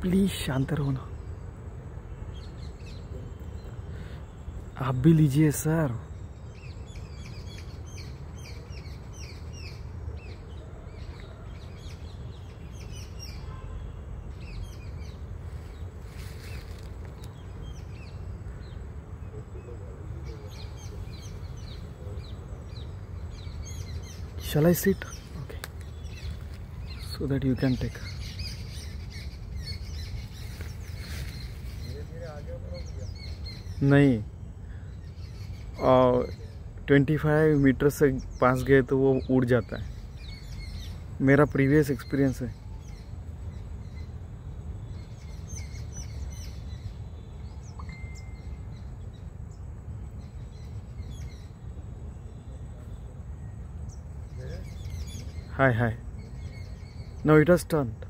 Please शांत रहो ना आप भी लीजिए सर चलाई seat so that you can take नहीं ट्वेंटी फाइव मीटर से पास गए तो वो उड़ जाता है मेरा प्रीवियस एक्सपीरियंस है हाय हाय No, it has turned.